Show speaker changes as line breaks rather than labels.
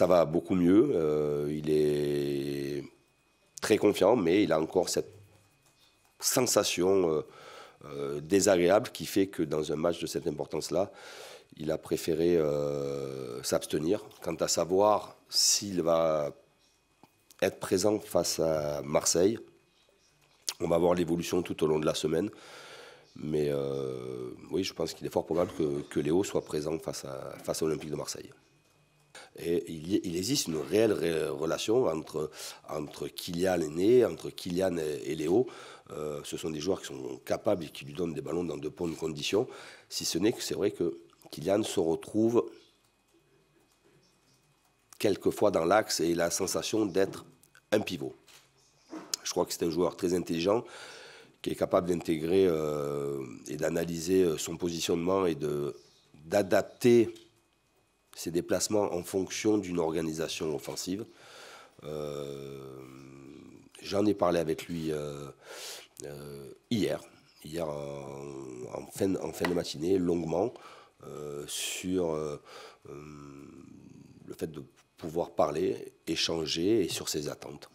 Ça va beaucoup mieux. Euh, il est très confiant, mais il a encore cette sensation euh, euh, désagréable qui fait que dans un match de cette importance-là, il a préféré s'abstenir. Quant à savoir s'il va être présent face à Marseille, on va voir l'évolution tout au long de la semaine. Mais oui, je pense qu'il est fort probable que, Léo soit présent face, à, face à l'Olympique de Marseille il, existe une réelle relation entre, entre Kylian Né, entre Kylian et, Léo. Euh, ce sont des joueurs qui sont capables et qui lui donnent des ballons dans de bonnes conditions. Si ce n'est que c'est vrai que Kylian se retrouve quelquefois dans l'axe et il a la sensation d'être un pivot. Je crois que c'est un joueur très intelligent qui est capable d'intégrer euh, et d'analyser son positionnement et d'adapter ses déplacements en fonction d'une organisation offensive. Euh, j'en ai parlé avec lui euh, euh, hier, hier en, fin, en, fin, de matinée, longuement, sur le fait de pouvoir parler, échanger et sur ses attentes.